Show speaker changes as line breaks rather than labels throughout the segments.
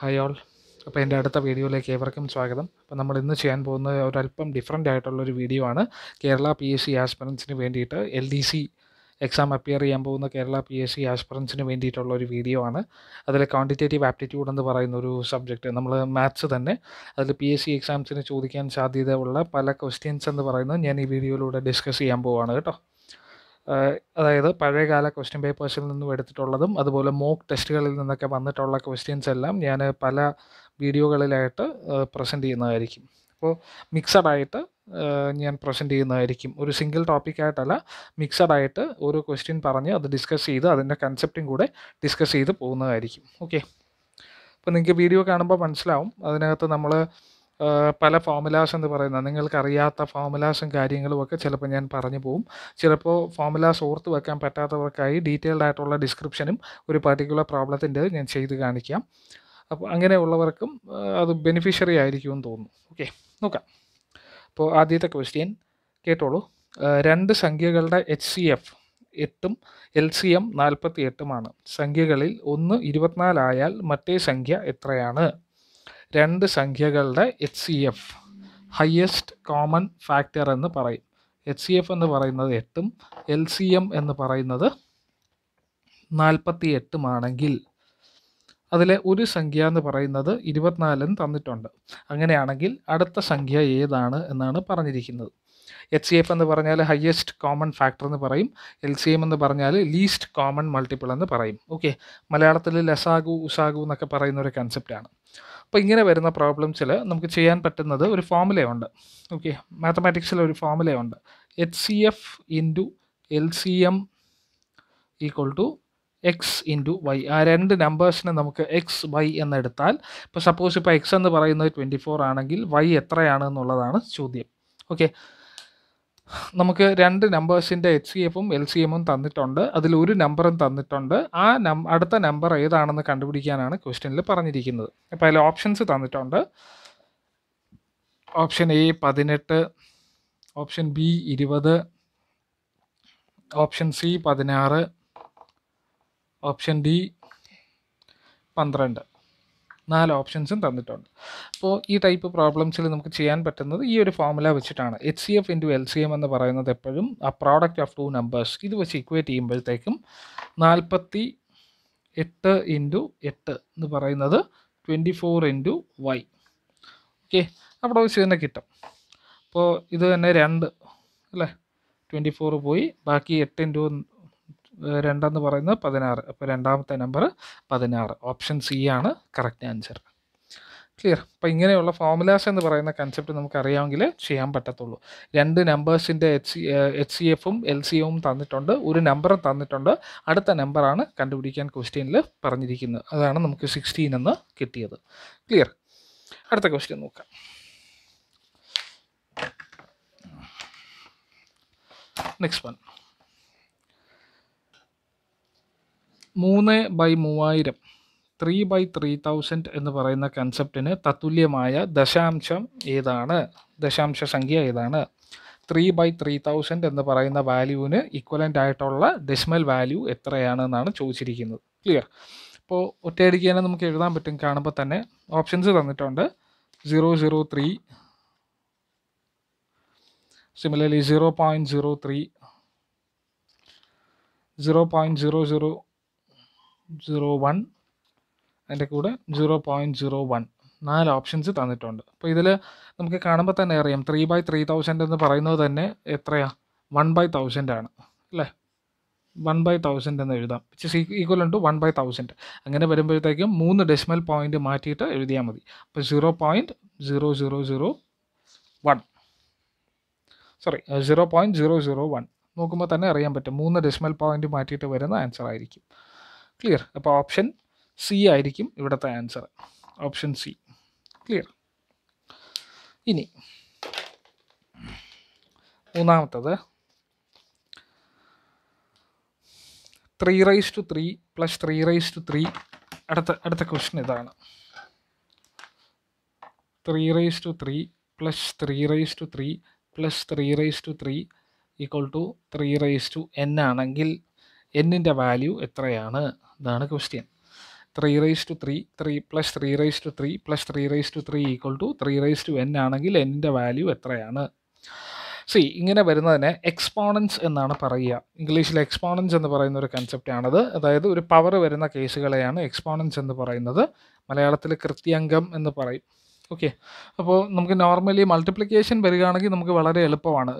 hi all അപ്പോൾ എൻ്റെ അടുത്ത വീഡിയോയിലേക്ക് ഏവർക്കും സ്വാഗതം അപ്പോൾ നമ്മൾ ഇന്ന് ചെയ്യാൻ പോകുന്നത് ഒരല്പം ഡിഫറെൻ്റ് ആയിട്ടുള്ളൊരു വീഡിയോ ആണ് കേരള പി എസ് സി ആസ്പിറൻസിന് വേണ്ടിയിട്ട് L D C exam appear ചെയ്യാൻ പോകുന്ന കേരള പി എസ് സി ആസ്പിറൻസിന് വേണ്ടിയിട്ടുള്ള ഒരു വീഡിയോ ആണ് അതിൽ ക്വാണ്ടിറ്റേറ്റീവ് ആപ്റ്റിറ്റ്യൂഡ് എന്ന് പറയുന്ന ഒരു സബ്ജക്റ്റ് നമ്മൾ മാത്സ് തന്നെ അതിൽ പി എസ് സി എക്സാംസിന് ചോദിക്കാൻ സാധ്യതയുള്ള പല ക്വസ്റ്റ്യൻസ് എന്ന് പറയുന്നത് ഞാൻ ഈ വീഡിയോയിലൂടെ ഡിസ്കസ് ചെയ്യാൻ പോവുകയാണ് കേട്ടോ അതായത് പഴയകാല ക്വസ്റ്റ്യൻ പേപ്പേഴ്സിൽ നിന്നും എടുത്തിട്ടുള്ളതും അതുപോലെ മോക്ക് ടെസ്റ്റുകളിൽ നിന്നൊക്കെ വന്നിട്ടുള്ള ക്വസ്റ്റ്യൻസ് എല്ലാം ഞാൻ പല വീഡിയോകളിലായിട്ട് പ്രസൻറ്റ് ചെയ്യുന്നതായിരിക്കും അപ്പോൾ മിക്സഡ് ആയിട്ട് ഞാൻ പ്രസൻറ്റ് ചെയ്യുന്നതായിരിക്കും ഒരു സിംഗിൾ ടോപ്പിക്കായിട്ടല്ല മിക്സഡ് ആയിട്ട് ഓരോ ക്വസ്റ്റ്യൻ പറഞ്ഞ് അത് ഡിസ്കസ് ചെയ്ത് അതിൻ്റെ കൺസെപ്റ്റും കൂടെ ഡിസ്കസ് ചെയ്ത് പോകുന്നതായിരിക്കും ഓക്കെ അപ്പോൾ നിങ്ങൾക്ക് വീഡിയോ കാണുമ്പോൾ മനസ്സിലാവും അതിനകത്ത് നമ്മൾ പല ഫോമുലാസ് എന്ന് പറയുന്നത് നിങ്ങൾക്കറിയാത്ത ഫോമുലാസും കാര്യങ്ങളും ഒക്കെ ചിലപ്പോൾ ഞാൻ പറഞ്ഞു പോകും ചിലപ്പോൾ ഫോമുലാസ് ഓർത്ത് വെക്കാൻ പറ്റാത്തവർക്കായി ഡീറ്റെയിൽഡ് ആയിട്ടുള്ള ഡിസ്ക്രിപ്ഷനും ഒരു പർട്ടിക്കുലർ പ്രോബ്ലത്തിൻ്റെ ഞാൻ ചെയ്ത് കാണിക്കാം അപ്പോൾ അങ്ങനെയുള്ളവർക്കും അത് ബെനിഫിഷ്യറി എന്ന് തോന്നുന്നു ഓക്കെ നോക്കാം അപ്പോൾ ആദ്യത്തെ ക്വസ്റ്റ്യൻ കേട്ടോളൂ രണ്ട് സംഖ്യകളുടെ എച്ച് സി എഫ് എട്ടും എൽ സി എം നാൽപ്പത്തി എട്ടുമാണ് സംഖ്യകളിൽ ഒന്ന് ഇരുപത്തിനാലായാൽ മറ്റേ സംഖ്യ എത്രയാണ് രണ്ട് സംഖ്യകളുടെ H C F highest common factor എന്ന് പറയും എച്ച് സി എഫ് എന്ന് പറയുന്നത് എട്ടും എൽ സി എം എന്ന് പറയുന്നത് നാൽപ്പത്തി എട്ടുമാണെങ്കിൽ അതിലെ ഒരു സംഖ്യ എന്ന് പറയുന്നത് ഇരുപത്തിനാലെന്ന് തന്നിട്ടുണ്ട് അങ്ങനെയാണെങ്കിൽ അടുത്ത സംഖ്യ ഏതാണ് എന്നാണ് പറഞ്ഞിരിക്കുന്നത് എച്ച് സി എഫ് എന്ന് പറഞ്ഞാൽ ഹയ്യസ്റ്റ് കോമൺ ഫാക്ടർ എന്ന് പറയും എൽ സി എം എന്ന് പറഞ്ഞാൽ ലീസ്റ്റ് കോമൺ മൾട്ടിപ്പിൾ എന്ന് പറയും ഓക്കെ മലയാളത്തിൽ ലസാഗു ഉസാഗു എന്നൊക്കെ പറയുന്ന ഒരു കൺസെപ്റ്റാണ് അപ്പോൾ ഇങ്ങനെ വരുന്ന പ്രോബ്ലംസിൽ നമുക്ക് ചെയ്യാൻ പറ്റുന്നത് ഒരു ഫോമുലയുണ്ട് ഓക്കെ മാത്തമാറ്റിക്സിൽ ഒരു ഫോമുലയുണ്ട് H C F into L C M equal to X into Y ആ രണ്ട് നമ്പേഴ്സിനെ നമുക്ക് എക്സ് വൈ എന്നെടുത്താൽ ഇപ്പോൾ സപ്പോസ് ഇപ്പോൾ എക്സ് എന്ന് പറയുന്നത് ട്വൻറ്റി ഫോർ ആണെങ്കിൽ വൈ എത്രയാണ് എന്നുള്ളതാണ് ചോദ്യം ഓക്കെ നമുക്ക് രണ്ട് നമ്പേഴ്സിൻ്റെ എച്ച് സി എഫും എൽ സി എമ്മും തന്നിട്ടുണ്ട് അതിൽ ഒരു നമ്പറും തന്നിട്ടുണ്ട് ആ നം അടുത്ത നമ്പർ ഏതാണെന്ന് കണ്ടുപിടിക്കാനാണ് ക്വസ്റ്റ്യനിൽ പറഞ്ഞിരിക്കുന്നത് അപ്പോൾ അതിൽ ഓപ്ഷൻസ് തന്നിട്ടുണ്ട് ഓപ്ഷൻ എ പതിനെട്ട് ഓപ്ഷൻ ബി ഇരുപത് ഓപ്ഷൻ സി പതിനാറ് ഓപ്ഷൻ ഡി പന്ത്രണ്ട് നാല് ഓപ്ഷൻസും തന്നിട്ടുണ്ട് അപ്പോൾ ഈ ടൈപ്പ് പ്രോബ്ലംസിൽ നമുക്ക് ചെയ്യാൻ പറ്റുന്നത് ഈ ഒരു ഫോമുല വെച്ചിട്ടാണ് H C F into L C M എന്ന് പറയുന്നത് എപ്പോഴും ആ പ്രോഡക്റ്റ് ഓഫ് ടു നമ്പേഴ്സ് ഇത് വെച്ച് ഇക്വേറ്റ് ചെയ്യുമ്പോഴത്തേക്കും നാൽപ്പത്തി എട്ട് ഇൻറ്റു എട്ട് എന്ന് പറയുന്നത് twenty four into Y okay അവിടെ വെച്ച് തന്നെ കിട്ടും അപ്പോൾ ഇത് തന്നെ രണ്ട് അല്ലേ ട്വൻറ്റി ഫോർ പോയി ബാക്കി എട്ട് ഇൻറ്റു രണ്ടെന്ന് പറയുന്നത് പതിനാറ് അപ്പോൾ രണ്ടാമത്തെ നമ്പർ പതിനാറ് ഓപ്ഷൻ സി ആണ് കറക്റ്റ് ആൻസർ ക്ലിയർ അപ്പോൾ ഇങ്ങനെയുള്ള ഫോമുലാസ് എന്ന് പറയുന്ന കൺസെപ്റ്റ് അറിയാമെങ്കിൽ ചെയ്യാൻ പറ്റത്തുള്ളൂ രണ്ട് നമ്പേഴ്സിൻ്റെ എച്ച് സി എച്ച് സി എഫും എൽ സി എഫും തന്നിട്ടുണ്ട് ഒരു നമ്പറും തന്നിട്ടുണ്ട് അടുത്ത നമ്പറാണ് കണ്ടുപിടിക്കാൻ ക്വസ്റ്റ്യനിൽ പറഞ്ഞിരിക്കുന്നത് അതാണ് നമുക്ക് സിക്സ്റ്റീൻ എന്ന് കിട്ടിയത് ക്ലിയർ അടുത്ത ക്വസ്റ്റ്യൻ നോക്കാം നെക്സ്റ്റ് വൺ മൂന്ന് ബൈ മൂവായിരം ത്രീ ബൈ ത്രീ തൗസൻഡ് എന്ന് പറയുന്ന കൺസെപ്റ്റിന് തത്തുല്യമായ ദശാംശം ഏതാണ് ദശാംശ സംഖ്യ ഏതാണ് ത്രീ ബൈ ത്രീ തൗസൻഡ് എന്ന് പറയുന്ന വാല്യൂവിന് ഇക്വലൻ്റ് ആയിട്ടുള്ള ഡെസിമൽ വാല്യൂ എത്രയാണെന്നാണ് ചോദിച്ചിരിക്കുന്നത് ക്ലിയർ അപ്പോൾ ഒറ്റയടിക്ക് തന്നെ നമുക്ക് എഴുതാൻ പറ്റും കാണുമ്പോൾ തന്നെ ഓപ്ഷൻസ് തന്നിട്ടുണ്ട് zero zero three similarly zero point zero three zero point zero zero zero one അതിൻ്റെ കൂടെ സീറോ പോയിൻറ്റ് സീറോ വൺ നാല് ഓപ്ഷൻസ് തന്നിട്ടുണ്ട് അപ്പോൾ ഇതിൽ നമുക്ക് കാണുമ്പോൾ തന്നെ അറിയാം ത്രീ ബൈ ത്രീ തൗസൻഡ് എന്ന് പറയുന്നത് തന്നെ എത്രയാണ് വൺ ബൈ തൗസൻഡ് ആണ് അല്ലേ വൺ ബൈ തൗസൻഡ് എന്ന് എഴുതാം വിച്ച് ഈക്വൽ ഉണ്ട് വൺ ബൈ തൗസൻഡ് അങ്ങനെ വരുമ്പോഴത്തേക്കും മൂന്ന് ഡെസിമൽ പോയിൻറ്റ് മാറ്റിയിട്ട് എഴുതിയാൽ മതി അപ്പോൾ zero point zero zero zero one sorry zero point zero zero one നോക്കുമ്പോൾ തന്നെ അറിയാൻ പറ്റും മൂന്ന് ഡെസിമൽ പോയിൻറ്റ് മാറ്റിയിട്ട് വരുന്ന ആൻസർ ആയിരിക്കും ക്ലിയർ അപ്പോൾ ഓപ്ഷൻ സി ആയിരിക്കും ഇവിടുത്തെ ആൻസർ ഓപ്ഷൻ സി ക്ലിയർ ഇനി മൂന്നാമത്തത് three raise to three plus three raise to three അടുത്ത അടുത്ത ക്വസ്റ്റൻ ഇതാണ് three raise to three plus three raise to three plus three raise to three equal to three raise to N ആണെങ്കിൽ എന്നിൻ്റെ value എത്രയാണ് എന്നാണ് question three raise to three three plus three raise to three plus three raise to three equal to three raise to N ആണെങ്കിൽ എൻ്റെ value എത്രയാണ് C ഇങ്ങനെ വരുന്നതിനെ exponents എന്നാണ് പറയുക ഇംഗ്ലീഷിൽ എക്സ്പോണൻസ് എന്ന് പറയുന്ന ഒരു കൺസെപ്റ്റാണത് അതായത് ഒരു പവർ വരുന്ന കേസുകളെയാണ് എക്സ്പോണൻസ് എന്ന് പറയുന്നത് മലയാളത്തിൽ കൃത്യംഗം എന്ന് പറയും ഓക്കെ അപ്പോൾ നമുക്ക് നോർമലി മൾട്ടിപ്ലിക്കേഷൻ വരികയാണെങ്കിൽ നമുക്ക് വളരെ എളുപ്പമാണ്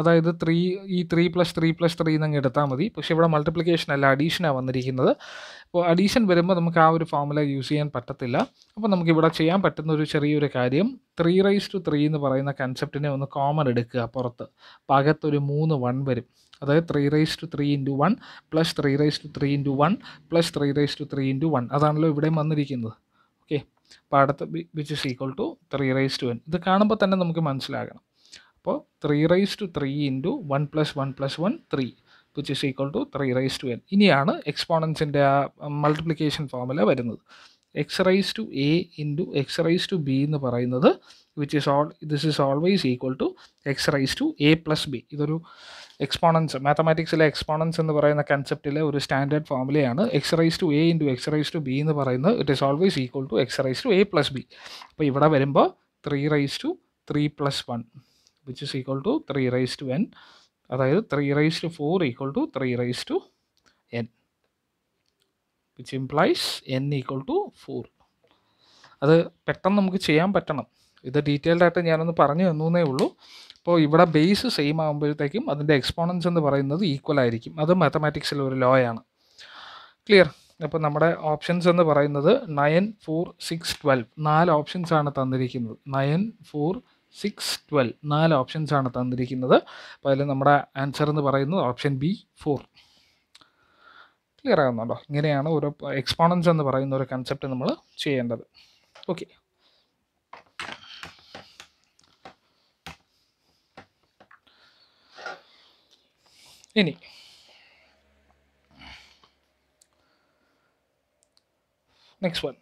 അതായത് ത്രീ ഈ three plus three plus three എന്നങ്ങ് എടുത്താൽ മതി പക്ഷേ ഇവിടെ മൾട്ടിപ്ലിക്കേഷൻ അല്ല അഡീഷനാണ് വന്നിരിക്കുന്നത് അപ്പോൾ അഡീഷൻ വരുമ്പോൾ നമുക്ക് ആ ഒരു ഫോമുല യൂസ് ചെയ്യാൻ പറ്റത്തില്ല അപ്പോൾ നമുക്ക് ചെയ്യാൻ പറ്റുന്ന ഒരു ചെറിയൊരു കാര്യം ത്രീ റൈസ് ടു ത്രീ എന്ന് പറയുന്ന കൺസെപ്റ്റിനെ ഒന്ന് കോമൺ എടുക്കുക പുറത്ത് പകത്തൊരു മൂന്ന് വൺ വരും അതായത് three raise to three into one plus three raise to three into one plus three raise to three into one അതാണല്ലോ ഇവിടെ വന്നിരിക്കുന്നത് ഓക്കെ പാടത്ത് അടുത്ത which is equal to three raise to N ഇത് കാണുമ്പോൾ തന്നെ നമുക്ക് മനസ്സിലാകണം അപ്പോൾ three raise to three into one plus one plus one three which is equal to three raise to N ഇനിയാണ് എക്സ്പോണൻസിൻ്റെ ആ മൾട്ടിപ്ലിക്കേഷൻ ഫോമുല വരുന്നത് X rice to A into X rice to B എന്ന് പറയുന്നത് which is all this is always equal to X rice to A plus B ഇതൊരു exponents മാത്തമാറ്റിക്സിലെ exponents എന്ന് പറയുന്ന കൺസെപ്റ്റിലെ ഒരു സ്റ്റാൻഡേർഡ് ഫോമുലയാണ് X rice to A into X rice to B എന്ന് പറയുന്നത് it is always equal to X rice to A plus B അപ്പോൾ ഇവിടെ വരുമ്പോൾ three raise to three plus one which is equal to three raise to N അതായത് three raise to four equal to three raise to N which implies N equal to four അത് പെട്ടെന്ന് നമുക്ക് ചെയ്യാൻ പറ്റണം ഇത് ഡീറ്റെയിൽഡായിട്ട് ഞാനൊന്ന് പറഞ്ഞു തന്നേ ഉള്ളൂ അപ്പോൾ ഇവിടെ ബേസ് സെയിം ആകുമ്പോഴത്തേക്കും അതിൻ്റെ എക്സ്പോണൻസ് എന്ന് പറയുന്നത് ഈക്വൽ ആയിരിക്കും അത് മാത്തമാറ്റിക്സിൽ ഒരു ലോ ആണ് ക്ലിയർ അപ്പോൾ നമ്മുടെ ഓപ്ഷൻസ് എന്ന് പറയുന്നത് നയൻ ഫോർ സിക്സ് ട്വൽവ് നാല് ഓപ്ഷൻസ് ആണ് തന്നിരിക്കുന്നത് നയൻ ഫോർ സിക്സ് ട്വൽവ് നാല് ഓപ്ഷൻസ് ആണ് തന്നിരിക്കുന്നത് അപ്പോൾ അതിൽ നമ്മുടെ ആൻസർ എന്ന് പറയുന്നത് ഓപ്ഷൻ ബി ഫോർ ക്ലിയർ ആകുന്നുണ്ടോ ഇങ്ങനെയാണ് ഒരു എക്സ്പോണൻസ് എന്ന് പറയുന്ന ഒരു കൺസെപ്റ്റ് നമ്മൾ ചെയ്യേണ്ടത് ഓക്കെ ഇനി next one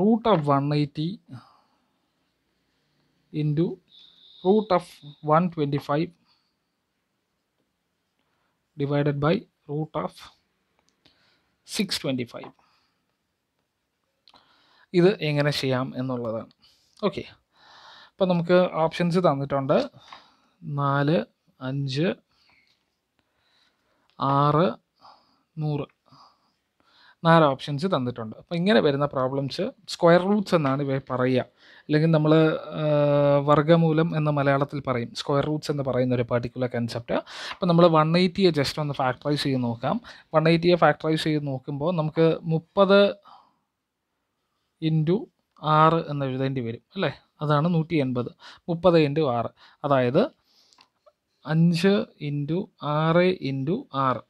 root of one eighty into root of one twenty five divided by root of six twenty five ഇത് എങ്ങനെ ചെയ്യാം എന്നുള്ളതാണ് ഓക്കെ അപ്പം നമുക്ക് ഓപ്ഷൻസ് തന്നിട്ടുണ്ട് നാല് അഞ്ച് ആറ് നൂറ് നാല് ഓപ്ഷൻസ് തന്നിട്ടുണ്ട് അപ്പോൾ ഇങ്ങനെ വരുന്ന പ്രോബ്ലംസ് സ്ക്വയർ റൂട്ട്സ് എന്നാണ് ഇവയെ പറയുക അല്ലെങ്കിൽ നമ്മൾ വർഗമൂലം എന്ന് മലയാളത്തിൽ പറയും സ്ക്വയർ റൂട്ട്സ് എന്ന് പറയുന്ന ഒരു പർട്ടിക്കുലർ കൺസെപ്റ്റ് അപ്പോൾ നമ്മൾ വൺ എയ്റ്റിയെ ജസ്റ്റ് ഒന്ന് ഫാക്ടറൈസ് ചെയ്ത് നോക്കാം വൺ എയ്റ്റിയെ ഫാക്ടറൈസ് ചെയ്ത് നോക്കുമ്പോൾ നമുക്ക് മുപ്പത് ഇൻറ്റു ആറ് എന്ന് എഴുതേണ്ടി വരും അല്ലേ അതാണ് നൂറ്റി എൺപത് മുപ്പത് ഇൻറ്റു ആറ് അതായത് അഞ്ച് ഇൻറ്റു ആറ് ഇൻറ്റു ആറ്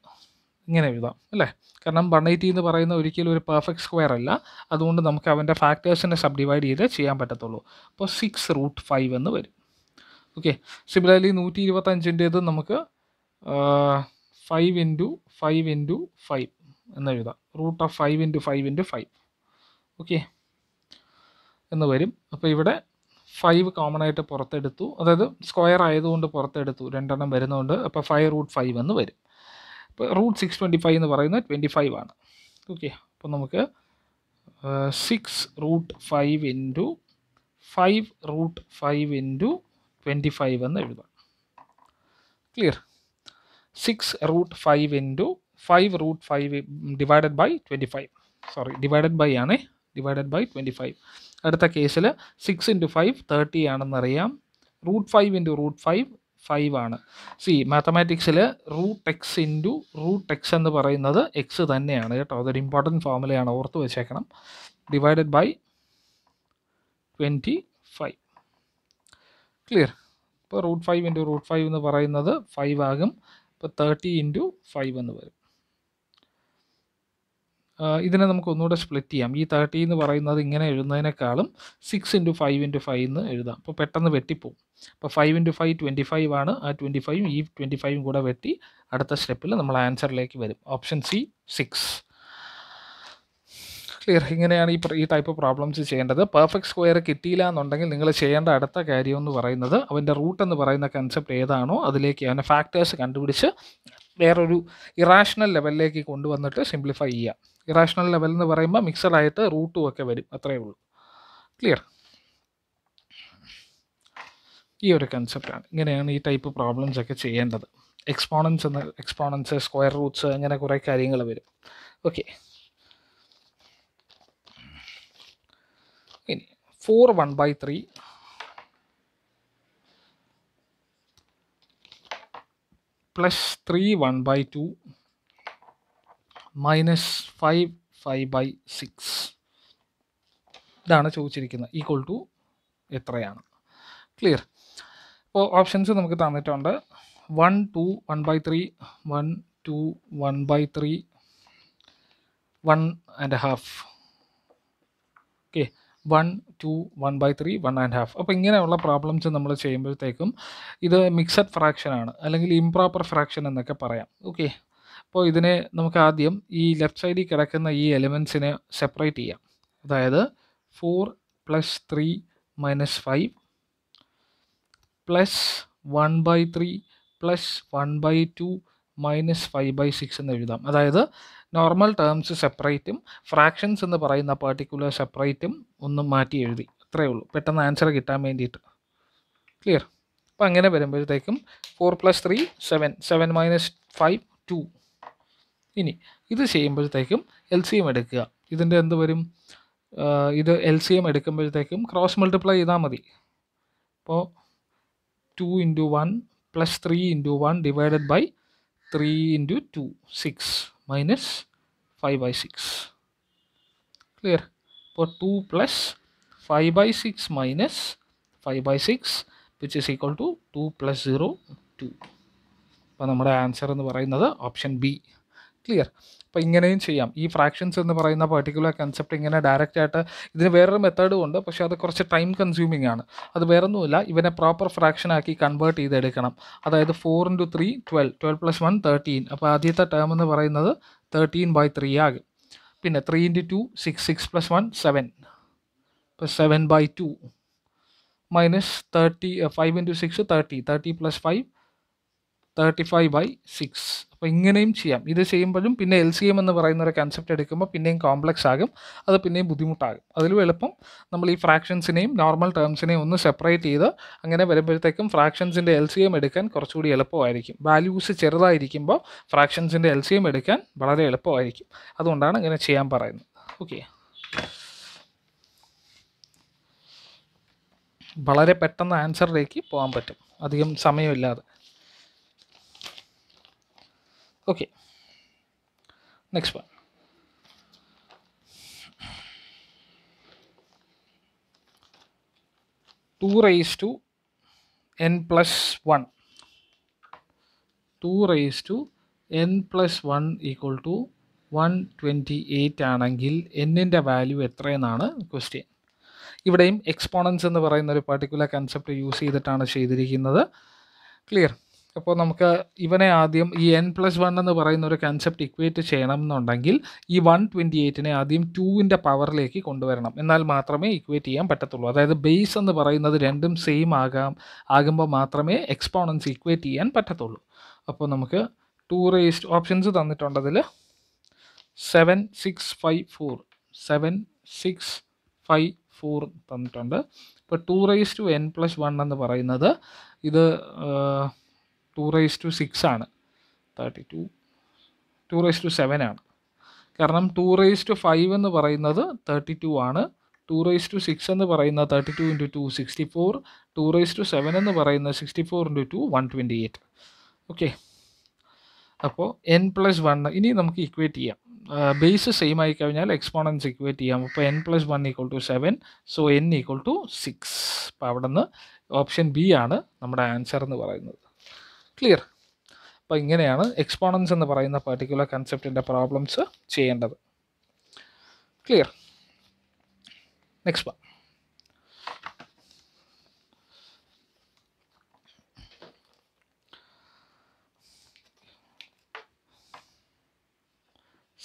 ഇങ്ങനെ എഴുതാം അല്ലേ കാരണം വൺ എയ്റ്റി എന്ന് പറയുന്ന ഒരിക്കലും ഒരു പെർഫെക്റ്റ് സ്ക്വയർ അല്ല അതുകൊണ്ട് നമുക്ക് അവൻ്റെ ഫാക്ടേഴ്സിനെ സബ് ഡിവൈഡ് ചെയ്ത് ചെയ്യാൻ പറ്റത്തുള്ളൂ അപ്പോൾ സിക്സ് റൂട്ട് ഫൈവ് എന്ന് വരും ഓക്കെ സിമിലർലി നൂറ്റി ഇരുപത്തഞ്ചിൻ്റേത് നമുക്ക് five into five into five എന്ന് എഴുതാം root of five into five into five okay എന്ന് വരും അപ്പോൾ ഇവിടെ ഫൈവ് കോമൺ ആയിട്ട് പുറത്തെടുത്തു അതായത് സ്ക്വയർ ആയതുകൊണ്ട് പുറത്തെടുത്തു രണ്ടെണ്ണം വരുന്നതുകൊണ്ട് അപ്പോൾ ഫൈവ് റൂട്ട് ഫൈവ് എന്ന് വരും അപ്പോൾ റൂട്ട് സിക്സ് ട്വൻറ്റി ഫൈവ് എന്ന് പറയുന്നത് ട്വൻറ്റി ഫൈവ് ആണ് ഓക്കെ അപ്പോൾ നമുക്ക് six root five into five root five into twenty five എന്ന് എഴുതാം clear six root five into five root five divided by twenty five sorry divided by ആണേ divided by twenty five അടുത്ത കേസിൽ six into five thirty ആണെന്നറിയാം root five into root five five ആണ് C മാത്തമാറ്റിക്സിൽ root X into root X എന്ന് പറയുന്നത് X തന്നെയാണ് കേട്ടോ അതൊരു ഇമ്പോർട്ടൻറ്റ് ഫോമുലയാണ് ഓർത്ത് വെച്ചേക്കണം divided by twenty five clear ഇപ്പോൾ root five into root five എന്ന് പറയുന്നത് ഫൈവ് ആകും ഇപ്പോൾ തേർട്ടി ഇൻറ്റു ഫൈവ് എന്ന് വരും ഇതിനെ നമുക്ക് ഒന്നുകൂടെ സ്പ്ലിറ്റ് ചെയ്യാം ഈ തേർട്ടി എന്ന് പറയുന്നത് ഇങ്ങനെ എഴുതുന്നതിനേക്കാളും six into five into five എന്ന് എഴുതാം അപ്പോൾ പെട്ടെന്ന് വെട്ടിപ്പോവും അപ്പോൾ five into five twenty five ആണ് ആ ട്വൻറ്റി ഫൈവും ഈ ട്വൻറ്റി ഫൈവും കൂടെ വെട്ടി അടുത്ത സ്റ്റെപ്പിൽ നമ്മൾ ആൻസറിലേക്ക് വരും ഓപ്ഷൻ സി സിക്സ് ക്ലിയർ ഇങ്ങനെയാണ് ഈ ഈ ടൈപ്പ് പ്രോബ്ലംസ് ചെയ്യേണ്ടത് പെർഫെക്റ്റ് സ്ക്വയർ കിട്ടിയില്ല എന്നുണ്ടെങ്കിൽ നിങ്ങൾ ചെയ്യേണ്ട അടുത്ത കാര്യം എന്ന് പറയുന്നത് അവൻ്റെ റൂട്ട് എന്ന് പറയുന്ന കൺസെപ്റ്റ് ഏതാണോ അതിലേക്ക് അവൻ്റെ ഫാക്ടേഴ്സ് കണ്ടുപിടിച്ച് വേറൊരു ഇറാഷണൽ ലെവലിലേക്ക് കൊണ്ടുവന്നിട്ട് സിംപ്ലിഫൈ ചെയ്യുക ഇറാഷണൽ ലെവൽ എന്ന് പറയുമ്പോൾ മിക്സഡ് ആയിട്ട് റൂട്ടും ഒക്കെ വരും അത്രയേ ഉള്ളൂ ക്ലിയർ ഈ ഒരു കൺസെപ്റ്റാണ് ഇങ്ങനെയാണ് ഈ ടൈപ്പ് പ്രോബ്ലംസ് ഒക്കെ ചെയ്യേണ്ടത് എക്സ്പോണൻസ് എന്ന എക്സ്പോണൻസ് സ്ക്വയർ റൂട്ട്സ് അങ്ങനെ കുറേ കാര്യങ്ങൾ വരും ഓക്കെ ഇനി four one by three plus three one by two minus five five by six ഇതാണ് ചോദിച്ചിരിക്കുന്നത് ഈക്വൽ ടു എത്രയാണ് ക്ലിയർ ഇപ്പോൾ ഓപ്ഷൻസ് നമുക്ക് തന്നിട്ടുണ്ട് one two one by three one two one by three one and half okay one two one by three one and half അപ്പോൾ ഇങ്ങനെയുള്ള problems നമ്മൾ ചെയ്യുമ്പോഴത്തേക്കും ഇത് മിക്സഡ് ഫ്രാക്ഷനാണ് അല്ലെങ്കിൽ ഇംപ്രോപ്പർ ഫ്രാക്ഷൻ എന്നൊക്കെ പറയാം ഓക്കെ അപ്പോൾ ഇതിനെ നമുക്ക് ആദ്യം ഈ ലെഫ്റ്റ് സൈഡിൽ കിടക്കുന്ന ഈ എലമെൻസിനെ സെപ്പറേറ്റ് ചെയ്യാം അതായത് four plus three minus five plus one by three plus one by two minus five by six എന്ന് എഴുതാം അതായത് നോർമൽ ടേംസ് സെപ്പറേറ്റും ഫ്രാക്ഷൻസ് എന്ന് പറയുന്ന പർട്ടിക്കുലർ സെപ്പറേറ്റും ഒന്ന് മാറ്റി എഴുതി അത്രയേ ഉള്ളൂ പെട്ടെന്ന് ആൻസർ കിട്ടാൻ വേണ്ടിയിട്ട് ക്ലിയർ അപ്പോൾ അങ്ങനെ വരുമ്പോഴത്തേക്കും four plus three seven seven minus five two ഇനി ഇത് ചെയ്യുമ്പോഴത്തേക്കും എൽ സി എം എടുക്കുക ഇതിൻ്റെ എന്ത് വരും ഇത് എൽ സി എം എടുക്കുമ്പോഴത്തേക്കും ക്രോസ് മൾട്ടിപ്ലൈ ചെയ്താൽ മതി അപ്പോൾ two into one plus three into one divided by three into two six minus five by six clear അപ്പോൾ two plus five by six minus five by six which is equal to two plus zero two അപ്പോൾ നമ്മുടെ answer എന്ന് പറയുന്നത് option B clear അപ്പോൾ ഇങ്ങനെയും ചെയ്യാം ഈ fractions എന്ന് പറയുന്ന പർട്ടിക്കുലർ കൺസെപ്റ്റ് ഇങ്ങനെ ഡയറക്റ്റ് ആയിട്ട് ഇതിന് വേറൊരു മെത്തേഡും ഉണ്ട് പക്ഷേ അത് കുറച്ച് ടൈം കൺസ്യൂമിംഗ് ആണ് അത് വേറൊന്നുമില്ല ഇവനെ പ്രോപ്പർ ഫ്രാക്ഷൻ ആക്കി കൺവേർട്ട് ചെയ്തെടുക്കണം അതായത് four into three twelve twelve plus one thirteen അപ്പോൾ ആദ്യത്തെ ടേം എന്ന് പറയുന്നത് തേർട്ടീൻ ബൈ ത്രീ ആകും പിന്നെ three into two six six plus one seven ഇപ്പോൾ seven by two minus thirty five into six thirty thirty plus five thirty five by six അപ്പോൾ ഇങ്ങനെയും ചെയ്യാം ഇത് ചെയ്യുമ്പോഴും പിന്നെ എൽ സി എം എന്ന് പറയുന്ന ഒരു കൺസെപ്റ്റ് എടുക്കുമ്പോൾ പിന്നെയും കോംപ്ലക്സ് ആകും അത് പിന്നെയും ബുദ്ധിമുട്ടാകും അതിലും എളുപ്പം നമ്മൾ ഈ ഫ്രാക്ഷൻസിനെയും നോർമൽ ടേംസിനെയും ഒന്ന് സെപ്പറേറ്റ് ചെയ്ത് അങ്ങനെ വരുമ്പോഴത്തേക്കും ഫ്രാക്ഷൻസിൻ്റെ എൽ സി എം എടുക്കാൻ കുറച്ചുകൂടി എളുപ്പമായിരിക്കും വാല്യൂസ് ചെറുതായിരിക്കുമ്പോൾ ഫ്രാക്ഷൻസിൻ്റെ എൽ സി എം എടുക്കാൻ വളരെ എളുപ്പമായിരിക്കും അതുകൊണ്ടാണ് ഇങ്ങനെ ചെയ്യാൻ പറയുന്നത് ഓക്കെ വളരെ പെട്ടെന്ന് ആൻസറിലേക്ക് പോകാൻ പറ്റും അധികം സമയമില്ലാതെ okay next one two raised to n plus 1 2 raised to n plus 1 equal to one twenty eight ആണെങ്കിൽ എന്നിൻ്റെ വാല്യൂ എത്രയെന്നാണ് ക്വസ്റ്റ്യൻ ഇവിടെയും എക്സ്പോണൻസ് എന്ന് പറയുന്ന ഒരു പർട്ടിക്കുലർ കൺസെപ്റ്റ് യൂസ് ചെയ്തിട്ടാണ് ചെയ്തിരിക്കുന്നത് ക്ലിയർ അപ്പോൾ നമുക്ക് ഇവനെ ആദ്യം ഈ എൻ പ്ലസ് വൺ എന്ന് പറയുന്ന ഒരു കൺസെപ്റ്റ് ഇക്വേറ്റ് ചെയ്യണം എന്നുണ്ടെങ്കിൽ ഈ വൺ ട്വൻറ്റി എയ്റ്റിനെ ആദ്യം ടൂവിൻ്റെ പവറിലേക്ക് കൊണ്ടുവരണം എന്നാൽ മാത്രമേ ഇക്വേറ്റ് ചെയ്യാൻ പറ്റത്തുള്ളൂ അതായത് ബേസ് എന്ന് പറയുന്നത് രണ്ടും സെയിം ആകാം ആകുമ്പോൾ മാത്രമേ എക്സ്പോണൻസ് ഇക്വേറ്റ് ചെയ്യാൻ പറ്റത്തുള്ളൂ അപ്പോൾ നമുക്ക് ടു റേസ്റ്റ് ഓപ്ഷൻസ് തന്നിട്ടുണ്ടതിൽ seven six five four seven six five four തന്നിട്ടുണ്ട് ഇപ്പോൾ two raise to n plus one എന്ന് പറയുന്നത് ഇത് ടു റേസ് ടു സിക്സ് ആണ് thirty two two raise to seven ആണ് കാരണം ടു റേസ് ടു ഫൈവ് എന്ന് പറയുന്നത് തേർട്ടി ടു ആണ് ടു റേസ് ടു സിക്സ് എന്ന് പറയുന്ന thirty two into two sixty four two raise to seven എന്ന് പറയുന്ന sixty four into two one twenty eight okay അപ്പോൾ എൻ പ്ലസ് വൺ ഇനി നമുക്ക് ഇക്വേറ്റ് ചെയ്യാം ബേസ് സെയിം ആയി കഴിഞ്ഞാൽ എക്സ്പോണൻസ് ഇക്വേറ്റ് ചെയ്യാം അപ്പോൾ n plus one equal to seven so n equal to six അപ്പോൾ അവിടെ നിന്ന് ഓപ്ഷൻ ബി ആണ് നമ്മുടെ ആൻസർ എന്ന് പറയുന്നത് ക്ലിയർ അപ്പോൾ ഇങ്ങനെയാണ് എക്സ്പോണൻസ് എന്ന് പറയുന്ന പർട്ടിക്കുലർ കൺസെപ്റ്റിൻ്റെ പ്രോബ്ലംസ് ചെയ്യേണ്ടത് clear next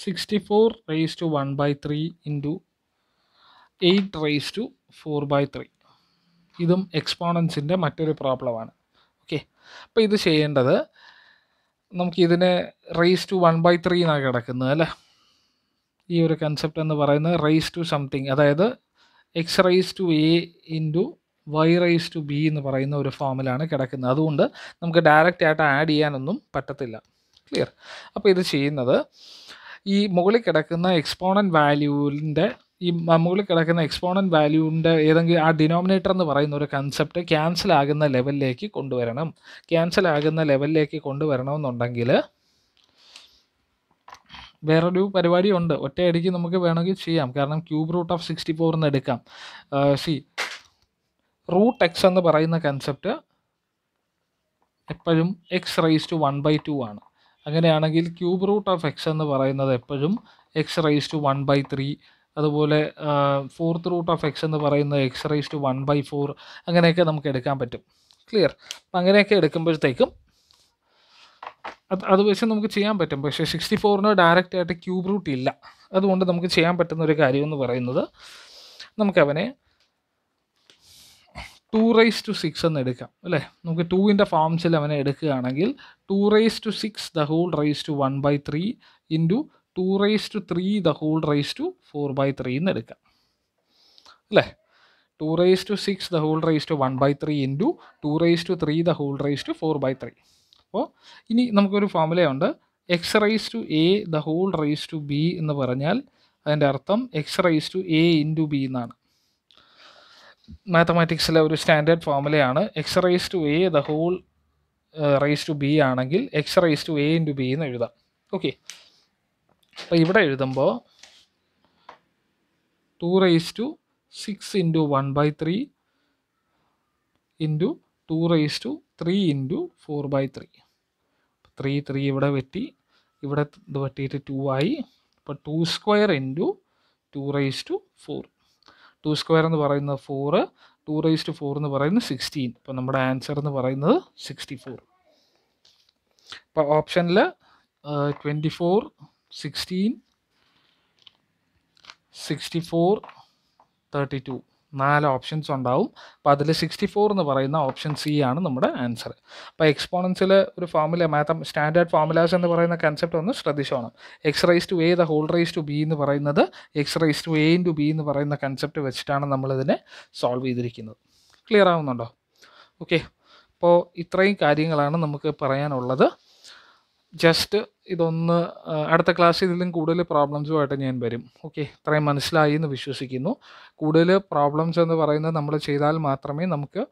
sixty four raise to one by three into eight raise to four by three ഇതും എക്സ്പോണൻസിൻ്റെ മറ്റൊരു പ്രോബ്ലമാണ് ഓക്കെ അപ്പോൾ ഇത് ചെയ്യേണ്ടത് നമുക്കിതിനെ raise to one by three എന്നാണ് കിടക്കുന്നത് അല്ലേ ഈ ഒരു കൺസെപ്റ്റ് എന്ന് പറയുന്നത് റേസ് ടു സംതിങ് അതായത് x rice to A into y rise to B എന്ന് പറയുന്ന ഒരു ഫോമിലാണ് കിടക്കുന്നത് അതുകൊണ്ട് നമുക്ക് ഡയറക്റ്റ് ആയിട്ട് ആഡ് ചെയ്യാനൊന്നും പറ്റത്തില്ല ക്ലിയർ അപ്പോൾ ഇത് ചെയ്യുന്നത് ഈ മുകളിൽ കിടക്കുന്ന എക്സ്പോണൻ വാല്യൂവിൻ്റെ ഈ മുകളിൽ കിടക്കുന്ന എക്സ്പോണൻ വാല്യൂവിൻ്റെ ഏതെങ്കിലും ആ ഡിനോമിനേറ്റർ എന്ന് പറയുന്ന ഒരു കൺസെപ്റ്റ് ക്യാൻസൽ ആകുന്ന ലെവലിലേക്ക് കൊണ്ടുവരണം ക്യാൻസൽ ആകുന്ന ലെവലിലേക്ക് കൊണ്ടുവരണമെന്നുണ്ടെങ്കിൽ വേറൊരു പരിപാടിയുണ്ട് ഒറ്റയടിക്ക് നമുക്ക് വേണമെങ്കിൽ ചെയ്യാം കാരണം ക്യൂബ് റൂട്ട് ഓഫ് സിക്സ്റ്റി എന്ന് എടുക്കാം സി റൂട്ട് എക്സ് എന്ന് പറയുന്ന കൺസെപ്റ്റ് എപ്പോഴും x rice to one by two ആണ് അങ്ങനെയാണെങ്കിൽ ക്യൂബ് റൂട്ട് ഓഫ് എക്സ് എന്ന് പറയുന്നത് എപ്പോഴും x rice to one by three അതുപോലെ ഫോർത്ത് റൂട്ട് ഓഫ് എക്സ് എന്ന് പറയുന്നത് x rice to one by four അങ്ങനെയൊക്കെ നമുക്ക് എടുക്കാൻ പറ്റും ക്ലിയർ അപ്പം അങ്ങനെയൊക്കെ എടുക്കുമ്പോഴത്തേക്കും അത് അത് വെച്ച് നമുക്ക് ചെയ്യാൻ പറ്റും പക്ഷേ സിക്സ്റ്റി ഫോറിന് ഡയറക്റ്റ് ആയിട്ട് ക്യൂബ് റൂട്ട് ഇല്ല അതുകൊണ്ട് നമുക്ക് ചെയ്യാൻ പറ്റുന്ന ഒരു കാര്യം എന്ന് പറയുന്നത് നമുക്കവനെ ടു റൈസ് ടു സിക്സ് എന്ന് എടുക്കാം അല്ലേ നമുക്ക് ടൂവിൻ്റെ ഫോംസിൽ അവനെ എടുക്കുകയാണെങ്കിൽ two rise to six the whole rise to one by three into two raise to three the whole raise to four by three എന്ന് എടുക്കാം അല്ലേ two raise to six the whole raise to one by three into two raise to three the whole raise to four by three അപ്പോൾ ഇനി നമുക്കൊരു ഫോമുലയുണ്ട് x rice to a the whole raise to B എന്ന് പറഞ്ഞാൽ അതിൻ്റെ അർത്ഥം x rice to A into b എന്നാണ് മാത്തമാറ്റിക്സിലെ ഒരു സ്റ്റാൻഡേർഡ് ഫോമുലയാണ് X rice to a the whole rise to b ആണെങ്കിൽ x rice to A into b എന്ന് എഴുതാം ഓക്കെ അപ്പോൾ ഇവിടെ എഴുതുമ്പോൾ two raise to six into one by three into two raise to three into four by three three three ഇവിടെ വെട്ടി ഇവിടെ ഇത് വെട്ടിയിട്ട് ടു ആയി അപ്പോൾ two square into two raise to four two square എന്ന് പറയുന്നത് four two raise to four എന്ന് പറയുന്നത് സിക്സ്റ്റീൻ അപ്പോൾ നമ്മുടെ ആൻസർ എന്ന് പറയുന്നത് സിക്സ്റ്റി ഫോർ അപ്പോൾ ഓപ്ഷനിൽ twenty four sixteen sixty four thirty two നാല് ഓപ്ഷൻസ് ഉണ്ടാവും അപ്പോൾ അതിൽ സിക്സ്റ്റി ഫോർ എന്ന് പറയുന്ന ഓപ്ഷൻ സി ആണ് നമ്മുടെ ആൻസർ അപ്പോൾ എക്സ്പോണൻസിൽ ഒരു ഫോമുല മാത്തം സ്റ്റാൻഡേർഡ് ഫോമുലാസ് എന്ന് പറയുന്ന കൺസെപ്റ്റ് ഒന്ന് ശ്രദ്ധിച്ചോണം x rice to a the whole rise to B എന്ന് പറയുന്നത് x rice to A into b എന്ന് പറയുന്ന കൺസെപ്റ്റ് വെച്ചിട്ടാണ് നമ്മളിതിനെ സോൾവ് ചെയ്തിരിക്കുന്നത് ക്ലിയർ ആവുന്നുണ്ടോ ഓക്കെ അപ്പോൾ ഇത്രയും കാര്യങ്ങളാണ് നമുക്ക് പറയാനുള്ളത് ജസ്റ്റ് ഇതൊന്ന് അടുത്ത ക്ലാസ് ഇതിലും കൂടുതൽ പ്രോബ്ലംസുമായിട്ട് ഞാൻ വരും ഓക്കെ ഇത്രയും മനസ്സിലായി എന്ന് വിശ്വസിക്കുന്നു കൂടുതൽ പ്രോബ്ലംസ് എന്ന് പറയുന്നത് നമ്മൾ ചെയ്താൽ മാത്രമേ നമുക്ക്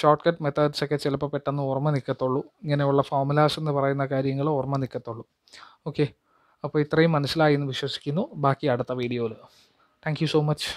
ഷോർട്ട് കട്ട് മെത്തേഡ്സ് ഒക്കെ ചിലപ്പോൾ പെട്ടെന്ന് ഓർമ്മ നിൽക്കത്തുള്ളൂ ഇങ്ങനെയുള്ള ഫോമുലാസ് എന്ന് പറയുന്ന കാര്യങ്ങൾ ഓർമ്മ നിൽക്കത്തുള്ളൂ ഓക്കെ അപ്പോൾ ഇത്രയും മനസ്സിലായി എന്ന് വിശ്വസിക്കുന്നു ബാക്കി അടുത്ത വീഡിയോയിൽ താങ്ക് സോ മച്ച്